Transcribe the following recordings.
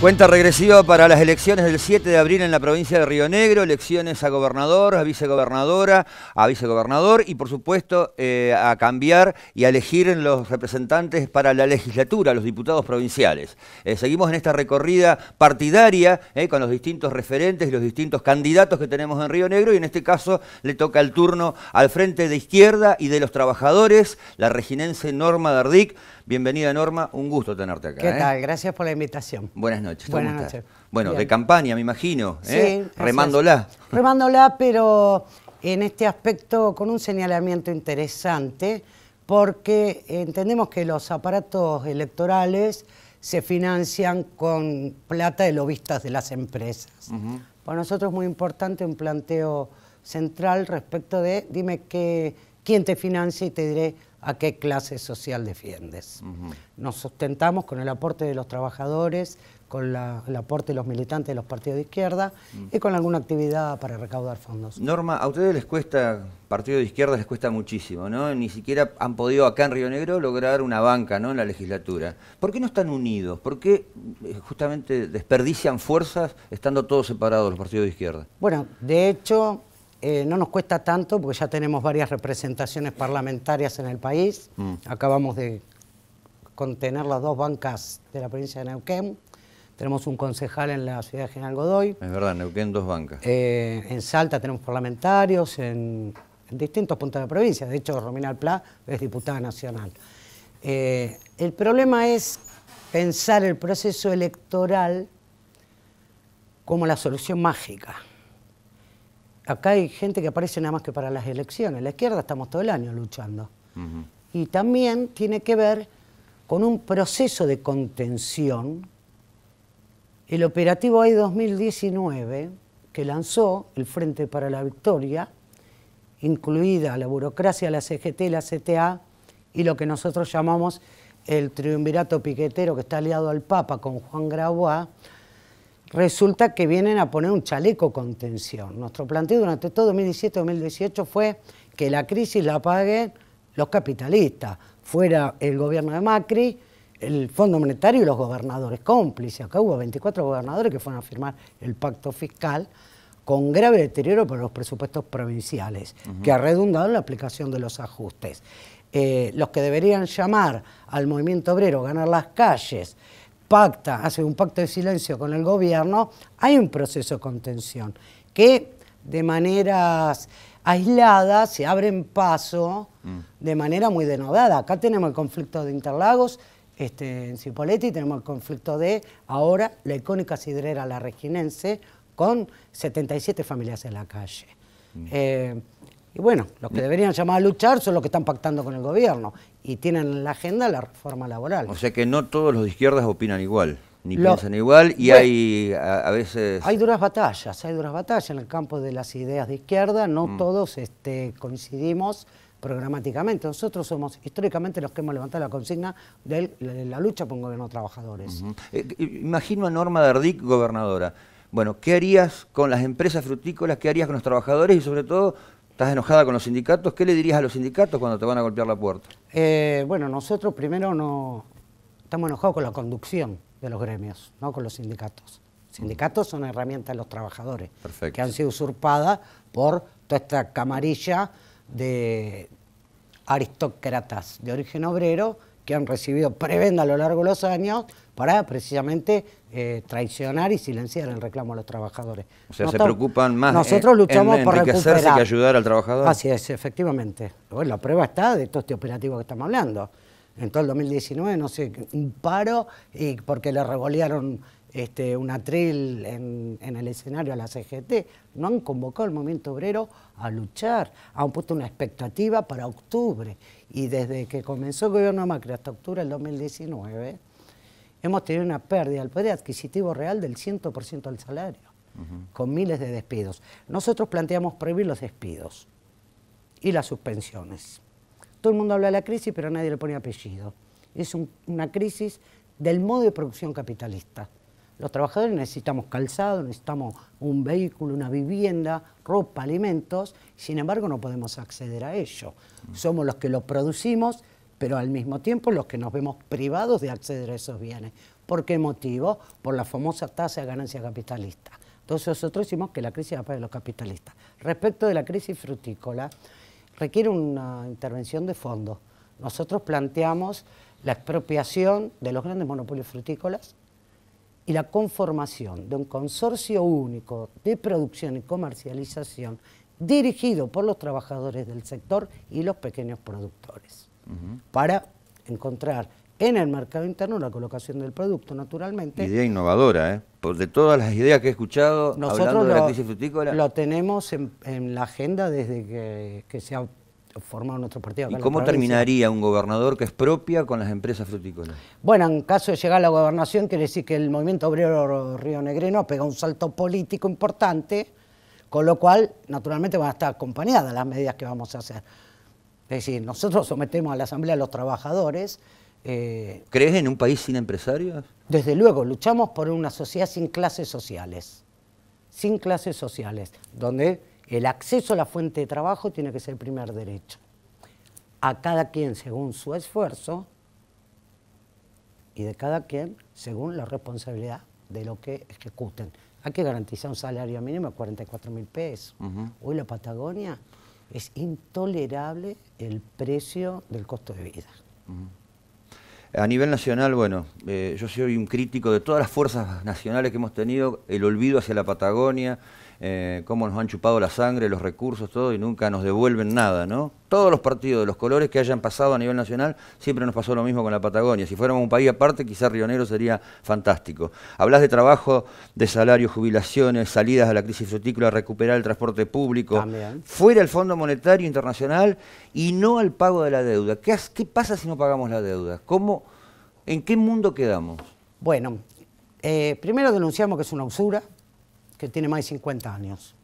Cuenta regresiva para las elecciones del 7 de abril en la provincia de Río Negro, elecciones a gobernador, a vicegobernadora, a vicegobernador y por supuesto eh, a cambiar y a elegir los representantes para la legislatura, los diputados provinciales. Eh, seguimos en esta recorrida partidaria eh, con los distintos referentes y los distintos candidatos que tenemos en Río Negro y en este caso le toca el turno al frente de izquierda y de los trabajadores, la reginense Norma Dardic. Bienvenida Norma, un gusto tenerte acá. ¿Qué tal? Gracias por la invitación. Buenas noches. Bueno, de campaña, me imagino, ¿eh? remándola. Remándola, pero en este aspecto con un señalamiento interesante, porque entendemos que los aparatos electorales se financian con plata de lobistas de las empresas. Para nosotros es muy importante un planteo central respecto de, dime que, quién te financia y te diré a qué clase social defiendes. Nos sustentamos con el aporte de los trabajadores, con el aporte de los militantes de los partidos de izquierda mm. y con alguna actividad para recaudar fondos. Norma, a ustedes les cuesta, partido de izquierda les cuesta muchísimo, ¿no? Ni siquiera han podido acá en Río Negro lograr una banca, ¿no? En la legislatura. ¿Por qué no están unidos? ¿Por qué eh, justamente desperdician fuerzas estando todos separados los partidos de izquierda? Bueno, de hecho, eh, no nos cuesta tanto porque ya tenemos varias representaciones parlamentarias en el país. Mm. Acabamos de contener las dos bancas de la provincia de Neuquén tenemos un concejal en la ciudad de General Godoy. Es verdad, Neuquén dos bancas. Eh, en Salta tenemos parlamentarios, en, distintos puntos de la provincia. De hecho, Romina Alplá es diputada nacional. Eh, el problema es pensar el proceso electoral como la solución mágica. Acá hay gente que aparece nada más que para las elecciones. La izquierda estamos todo el año luchando. Y también tiene que ver con un proceso de contención el operativo AI 2019 que lanzó el Frente para la Victoria, incluida la burocracia, la CGT, la CTA y lo que nosotros llamamos el triunvirato piquetero que está aliado al Papa con Juan Grabois, resulta que vienen a poner un chaleco contención. Nuestro planteo durante todo 2017-2018 fue que la crisis la paguen los capitalistas, fuera el gobierno de Macri, el Fondo Monetario y los gobernadores cómplices. Acá hubo 24 gobernadores que fueron a firmar el pacto fiscal con grave deterioro para los presupuestos provinciales, que ha redundado en la aplicación de los ajustes. Eh, los que deberían llamar al movimiento obrero, ganar las calles, pacta, hace un pacto de silencio con el gobierno, hay un proceso de contención que de maneras aisladas se abren paso mm. de manera muy denodada. Acá tenemos el conflicto de Interlagos este, en Cipoletti, tenemos el conflicto de ahora la icónica sidrera La Reginense con 77 familias en la calle. Mm. Eh, y bueno, los que mm. deberían llamar a luchar son los que están pactando con el gobierno y tienen en la agenda la reforma laboral. O sea que no todos los de izquierdas opinan igual, ni piensan igual y hay a, veces... Hay duras batallas, hay duras batallas en el campo de las ideas de izquierda, no mm. todos este, coincidimos programáticamente. Nosotros somos históricamente los que hemos levantado la consigna de la lucha por un gobierno de trabajadores. Eh, imagino a Norma Dardic, gobernadora. Bueno, ¿qué harías con las empresas frutícolas? ¿Qué harías con los trabajadores? Y sobre todo, ¿estás enojada con los sindicatos? ¿Qué le dirías a los sindicatos cuando te van a golpear la puerta? Eh, bueno, nosotros primero no estamos enojados con la conducción de los gremios, no con los sindicatos. Sindicatos son herramientas de los trabajadores que han sido usurpadas por toda esta camarilla de aristócratas de origen obrero que han recibido prebenda a lo largo de los años para precisamente eh, traicionar y silenciar el reclamo a los trabajadores. O sea, se preocupan más nosotros luchamos en, enriquecerse por recuperar. que ayudar al trabajador. Así es, efectivamente. Bueno, la prueba está de todo este operativo que estamos hablando. En todo el 2019, no sé, un paro y porque le revolearon este, un atril en, el escenario a la CGT, no han convocado al movimiento obrero a luchar, han puesto una expectativa para octubre. Y desde que comenzó el gobierno de Macri hasta octubre del 2019, hemos tenido una pérdida del poder adquisitivo real del 100% del salario, con miles de despidos. Nosotros planteamos prohibir los despidos y las suspensiones. Todo el mundo habla de la crisis, pero nadie le pone apellido. Es una crisis del modo de producción capitalista. Los trabajadores necesitamos calzado, necesitamos un vehículo, una vivienda, ropa, alimentos, sin embargo no podemos acceder a ello. Mm. Somos los que lo producimos, pero al mismo tiempo los que nos vemos privados de acceder a esos bienes. ¿Por qué motivo? Por la famosa tasa de ganancia capitalista. Entonces nosotros decimos que la crisis va para los capitalistas. Respecto de la crisis frutícola, requiere una intervención de fondo. Nosotros planteamos la expropiación de los grandes monopolios frutícolas, y la conformación de un consorcio único de producción y comercialización dirigido por los trabajadores del sector y los pequeños productores, para encontrar en el mercado interno la colocación del producto, naturalmente. Idea innovadora, ¿eh? Por de todas las ideas que he escuchado hablando de la Lo tenemos en, la agenda desde que se ha formaron nuestro partido. ¿Y cómo terminaría un gobernador que es propia con las empresas frutícolas? Bueno, en caso de llegar a la gobernación, quiere decir que el movimiento obrero negreno pega un salto político importante, con lo cual, naturalmente, van a estar acompañadas las medidas que vamos a hacer. Es decir, nosotros sometemos a la Asamblea a los trabajadores. Eh, ¿Crees en un país sin empresarios? Desde luego, luchamos por una sociedad sin clases sociales. Sin clases sociales, donde el acceso a la fuente de trabajo tiene que ser el primer derecho. A cada quien según su esfuerzo y de cada quien según la responsabilidad de lo que ejecuten. Hay que garantizar un salario mínimo de 44 mil pesos. Hoy la Patagonia es intolerable el precio del costo de vida. A nivel nacional, bueno, eh, yo soy un crítico de todas las fuerzas nacionales que hemos tenido, el olvido hacia la Patagonia, eh, cómo nos han chupado la sangre, los recursos, todo, y nunca nos devuelven nada, ¿no? Todos los partidos de los colores que hayan pasado a nivel nacional, siempre nos pasó lo mismo con la Patagonia. Si fuéramos un país aparte, quizás Río Negro sería fantástico. Hablas de trabajo, de salarios, jubilaciones, salidas a la crisis frutícola, recuperar el transporte público, fuera el Fondo Monetario Internacional y no al pago de la deuda. ¿Qué, pasa si no pagamos la deuda? ¿En qué mundo quedamos? Bueno, eh, primero denunciamos que es una usura, que tiene más de 50 años.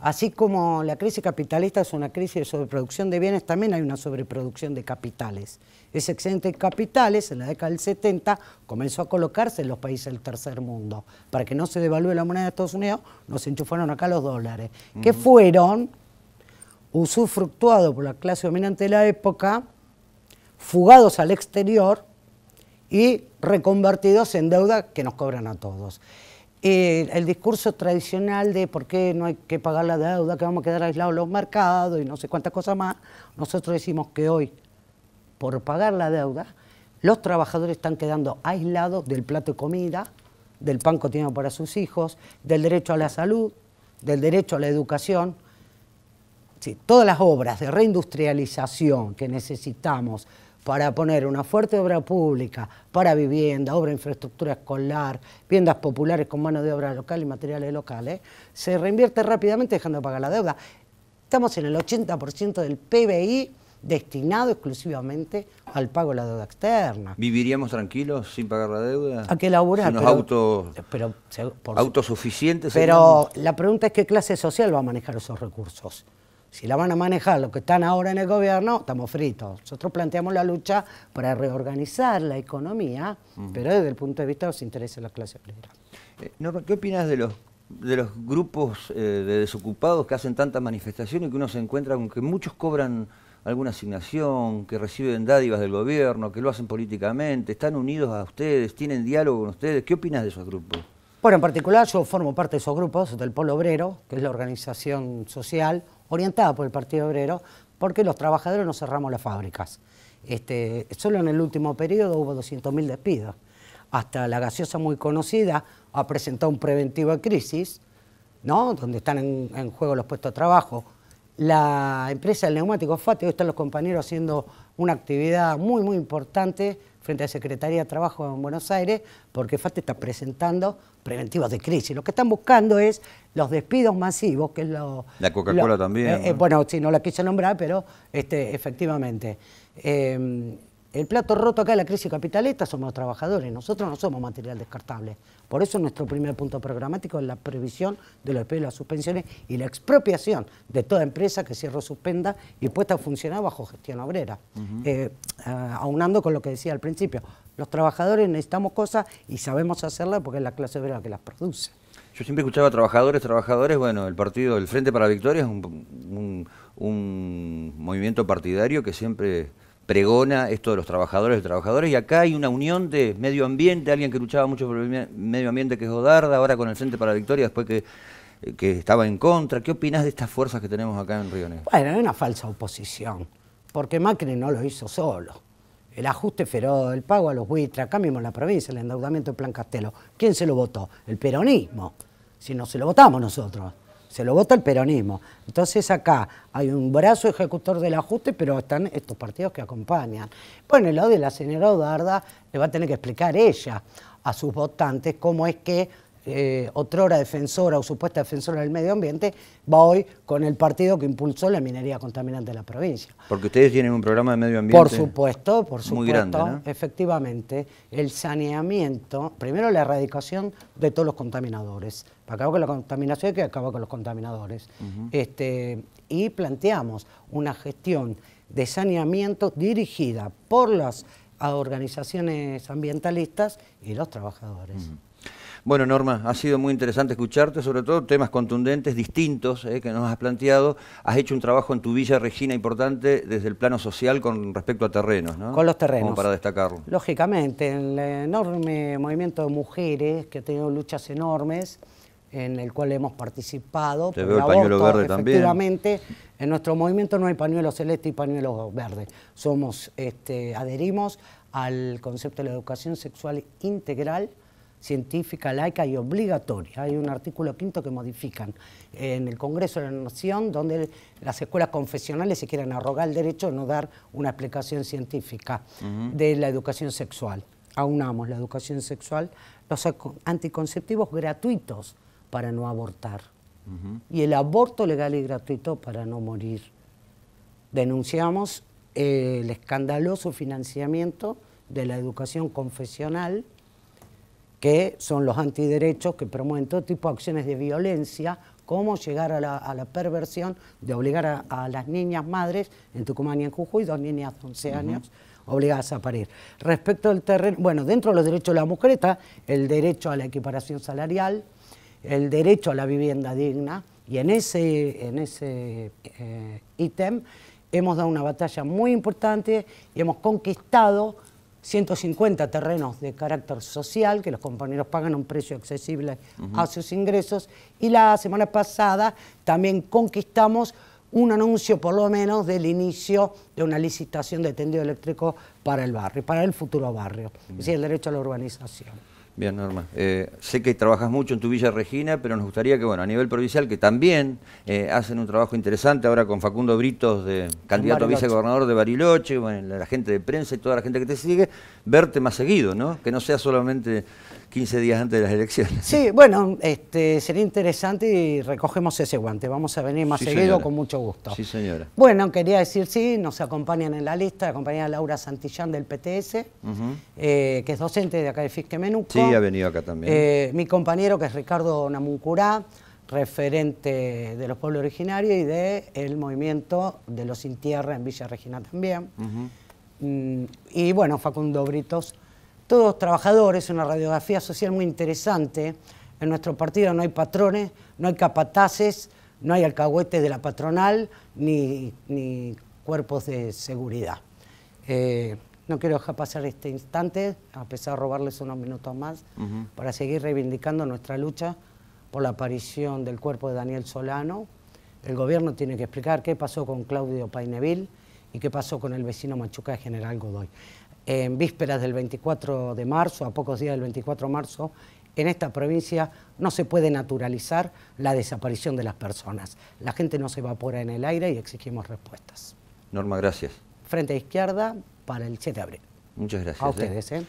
Así como la crisis capitalista es una crisis de sobreproducción de bienes, también hay una sobreproducción de capitales. Ese excedente de capitales en la década del 70 comenzó a colocarse en los países del tercer mundo. Para que no se devalúe la moneda de Estados Unidos, nos enchufaron acá los dólares, que fueron usufructuados por la clase dominante de la época, fugados al exterior y reconvertidos en deuda que nos cobran a todos. Eh, el discurso tradicional de por qué no hay que pagar la deuda, que vamos a quedar aislados los mercados y no sé cuántas cosas más, nosotros decimos que hoy, por pagar la deuda, los trabajadores están quedando aislados del plato de comida, del pan cotidiano para sus hijos, del derecho a la salud, del derecho a la educación. Sí, todas las obras de reindustrialización que necesitamos para poner una fuerte obra pública para vivienda, obra infraestructura escolar, viviendas populares con mano de obra local y materiales locales, se reinvierte rápidamente dejando de pagar la deuda. Estamos en el 80% del PBI destinado exclusivamente al pago de la deuda externa. ¿Viviríamos tranquilos sin pagar la deuda? ¿A qué laburar? autos, pero, autosuficientes. Pero la pregunta es qué clase social va a manejar esos recursos. Si la van a manejar los que están ahora en el gobierno, estamos fritos. Nosotros planteamos la lucha para reorganizar la economía, pero desde el punto de vista de los intereses de la clase obrera. Eh, Norma, ¿qué opinas de los, de los grupos eh, de desocupados que hacen tantas manifestaciones y que uno se encuentra con que muchos cobran alguna asignación, que reciben dádivas del gobierno, que lo hacen políticamente, están unidos a ustedes, tienen diálogo con ustedes? ¿Qué opinas de esos grupos? Bueno, en particular yo formo parte de esos grupos, del Polo Obrero, que es la organización social orientada por el Partido Obrero, porque los trabajadores no cerramos las fábricas. Este, solo en el último periodo hubo 200.000 despidos. Hasta la gaseosa muy conocida ha presentado un preventivo de crisis, donde están en, juego los puestos de trabajo. La empresa del neumático FATE, hoy están los compañeros haciendo una actividad muy, muy importante frente a la Secretaría de Trabajo en Buenos Aires, porque FATE está presentando preventivos de crisis. Lo que están buscando es los despidos masivos, que es lo... La Coca-Cola también. Eh, eh, bueno, sí, no la quise nombrar, pero este, efectivamente. Em, el plato roto acá de la crisis capitalista somos los trabajadores, nosotros no somos material descartable. Por eso nuestro primer punto programático es la previsión de los de las suspensiones y la expropiación de toda empresa que cierre o suspenda y puesta a funcionar bajo gestión obrera. Eh, ah, aunando con lo que decía al principio, los trabajadores necesitamos cosas y sabemos hacerlas porque es la clase obrera que las produce. Yo siempre escuchaba trabajadores, trabajadores, bueno, el partido, el Frente para la Victoria es un movimiento partidario que siempre pregona esto de los trabajadores y trabajadores, y acá hay una unión de medio ambiente, alguien que luchaba mucho por el medio ambiente que es Godarda, ahora con el Centro para la Victoria, después que, eh, que estaba en contra. ¿Qué opinas de estas fuerzas que tenemos acá en Río Negro? Bueno, es una falsa oposición, porque Macri no lo hizo solo. El ajuste feroz, el pago a los buitres, acá mismo en la provincia, el endeudamiento del Plan Castelo. ¿Quién se lo votó? El peronismo. Si no se lo votamos nosotros se lo vota el peronismo. Entonces acá hay un brazo ejecutor del ajuste, pero están estos partidos que acompañan. Bueno, el lado de la señora Odarda le va a tener que explicar ella a sus votantes cómo es que eh, otrora defensora o supuesta defensora del medio ambiente, va hoy con el partido que impulsó la minería contaminante de la provincia. Porque ustedes tienen un programa de medio ambiente. Por supuesto, por supuesto. Efectivamente, el saneamiento, primero la erradicación de todos los contaminadores. ...acabo con la contaminación y que acabar con los contaminadores. Este, y planteamos una gestión de saneamiento dirigida por las organizaciones ambientalistas y los trabajadores. Bueno, Norma, ha sido muy interesante escucharte, sobre todo temas contundentes, distintos, eh, que nos has planteado. Has hecho un trabajo en tu Villa Regina importante desde el plano social con respecto a terrenos, ¿no? Con los terrenos. Como para destacarlo. Lógicamente, en el enorme movimiento de mujeres que ha tenido luchas enormes en el cual hemos participado. Te veo el pañuelo efectivamente, en nuestro movimiento no hay pañuelo celeste y pañuelo verde. Somos, este, adherimos al concepto de la educación sexual integral científica, laica y obligatoria. Hay un artículo quinto que modifican en el Congreso de la Nación, donde las escuelas confesionales se quieren arrogar el derecho de no dar una explicación científica de la educación sexual. Aunamos la educación sexual, los anticonceptivos gratuitos para no abortar y el aborto legal y gratuito para no morir. Denunciamos el escandaloso financiamiento de la educación confesional que son los antiderechos que promueven todo tipo de acciones de violencia, cómo llegar a la, perversión de obligar a, las niñas madres en Tucumán y en Jujuy, dos niñas de 11 años, obligadas a parir. Respecto al terreno, bueno, dentro de los derechos de la mujer está el derecho a la equiparación salarial, el derecho a la vivienda digna, y en ese, en ese eh, ítem hemos dado una batalla muy importante y hemos conquistado 150 terrenos de carácter social que los compañeros pagan un precio accesible a sus ingresos. Y la semana pasada también conquistamos un anuncio por lo menos del inicio de una licitación de tendido eléctrico para el barrio, para el futuro barrio, es decir, el derecho a la urbanización. Bien, Norma. Eh, sé que trabajas mucho en tu Villa Regina, pero nos gustaría que, bueno, a nivel provincial, que también eh, hacen un trabajo interesante ahora con Facundo Britos, de candidato a vicegobernador de Bariloche, bueno, la gente de prensa y toda la gente que te sigue, verte más seguido, ¿no? Que no sea solamente 15 días antes de las elecciones. Sí, bueno, este, sería interesante y recogemos ese guante. Vamos a venir más seguido con mucho gusto. Sí, señora. Bueno, quería decir sí, nos acompañan en la lista, la compañera Laura Santillán del PTS, eh, que es docente de acá de Fisque Menuco. Sí, ha venido acá también. Eh, mi compañero que es Ricardo Namuncurá, referente de los pueblos originarios y del movimiento de los sin tierra en Villa Regina también. Mm, y bueno, Facundo Britos, todos trabajadores, una radiografía social muy interesante. En nuestro partido no hay patrones, no hay capataces, no hay alcahuetes de la patronal, ni, cuerpos de seguridad. Eh, no quiero dejar pasar este instante, a pesar de robarles unos minutos más, para seguir reivindicando nuestra lucha por la aparición del cuerpo de Daniel Solano. El gobierno tiene que explicar qué pasó con Claudio Paineville y qué pasó con el vecino Machuca de General Godoy en vísperas del 24 de marzo, a pocos días del 24 de marzo, en esta provincia no se puede naturalizar la desaparición de las personas. La gente no se evapora en el aire y exigimos respuestas. Norma, gracias. Frente a izquierda para el 7 de abril. Muchas gracias. A ¿eh? ustedes. ¿eh?